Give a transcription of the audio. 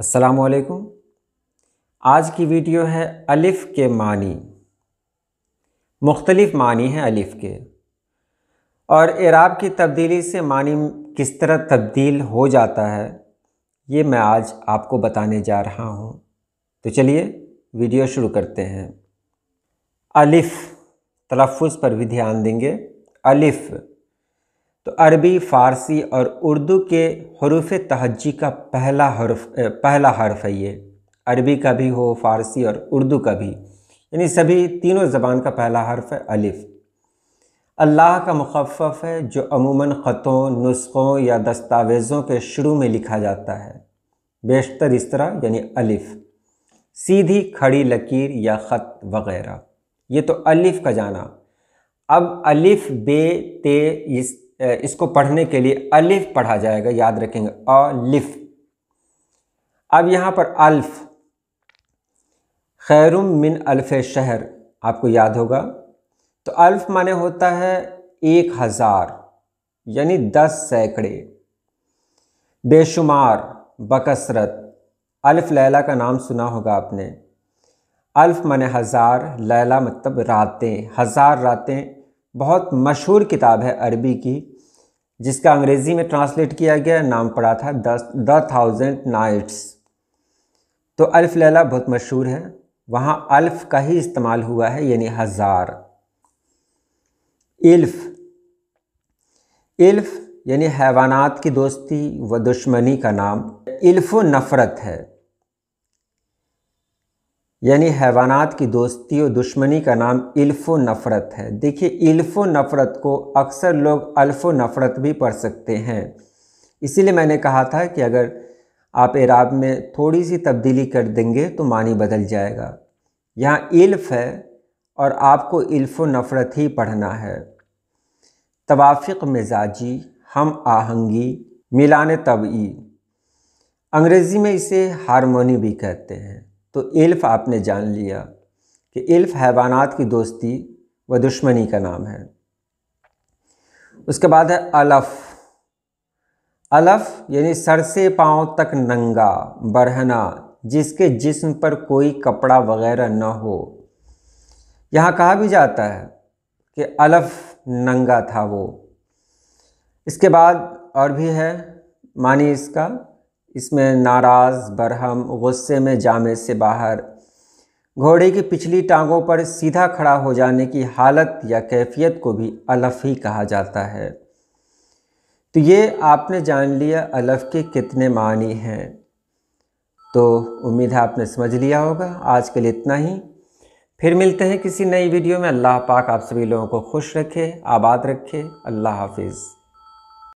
असलकुम आज की वीडियो है अलिफ़ के मानी मुख्तलिफ़ मानी हैं अलिफ़ के और इराब की तब्दीली से मानी किस तरह तब्दील हो जाता है ये मैं आज आपको बताने जा रहा हूँ तो चलिए वीडियो शुरू करते हैं अलिफ़ तलफ़ पर भी ध्यान देंगे अलिफ़ तो अरबी फ़ारसी और उर्दू के हरूफ तहजी का पहला हरफ पहला हर्फ है ये अरबी का भी हो फ़ारसी और उर्दू का भी यानी सभी तीनों ज़बान का पहला हर्फ है अलिफ़ अल्लाह का मुखफ़ है जो अमूमन ख़तों नुस्खों या दस्तावेज़ों के शुरू में लिखा जाता है बेशतर इस तरह यानी अलिफ़ सीधी खड़ी लकीर या ख़त वगैरह ये तो अलिफ़ का जाना अब अलिफ़ बे ते इस इसको पढ़ने के लिए अलिफ पढ़ा जाएगा याद रखेंगे अलिफ अब यहाँ पर अल्फ खैरुम मिन अल्फ शहर आपको याद होगा तो अल्फ माने होता है एक हज़ार यानी दस सैकड़े बेशुमार बकसरत अल्फ लैला का नाम सुना होगा आपने अल्फ माने हज़ार लैला मतलब रातें हज़ार रातें बहुत मशहूर किताब है अरबी की जिसका अंग्रेजी में ट्रांसलेट किया गया नाम पड़ा था द थाउजेंड नाइट्स तो अल्फ लैला बहुत मशहूर है वहाँ अल्फ का ही इस्तेमाल हुआ है यानी हज़ार इल्फ इल्फ यानी हैवानात की दोस्ती व दुश्मनी का नाम इल्फ नफ़रत है यानी हैवानात की दोस्ती और दुश्मनी का नाम इल्फ़ो नफ़रत है देखिए इल्फ़ो नफ़रत को अक्सर लोग अल्फ़ो नफ़रत भी पढ़ सकते हैं इसीलिए मैंने कहा था कि अगर आप एराब में थोड़ी सी तब्दीली कर देंगे तो मानी बदल जाएगा यहाँ इल्फ़ है और आपको इल्फ़ो नफ़रत ही पढ़ना है तवाफ़ मिजाजी हम आहंगी मिलान तबई अंग्रेज़ी में इसे हारमोनी भी कहते हैं तो इल्फ आपने जान लिया कि इल्फ हैवानात की दोस्ती व दुश्मनी का नाम है उसके बाद है अलफ़ अलफ़ यानी सर से पाँव तक नंगा बरहना जिसके जिस्म पर कोई कपड़ा वगैरह न हो यहाँ कहा भी जाता है कि अलफ़ नंगा था वो इसके बाद और भी है मानी इसका इसमें नाराज़ बरहम गुस्से में जामे से बाहर घोड़े की पिछली टांगों पर सीधा खड़ा हो जाने की हालत या कैफियत को भी अलफ ही कहा जाता है तो ये आपने जान लिया अलफ के कितने मानी हैं तो उम्मीद है आपने समझ लिया होगा आज के लिए इतना ही फिर मिलते हैं किसी नई वीडियो में अल्लाह पाक आप सभी लोगों को खुश रखे आबाद रखे अल्लाह हाफिज़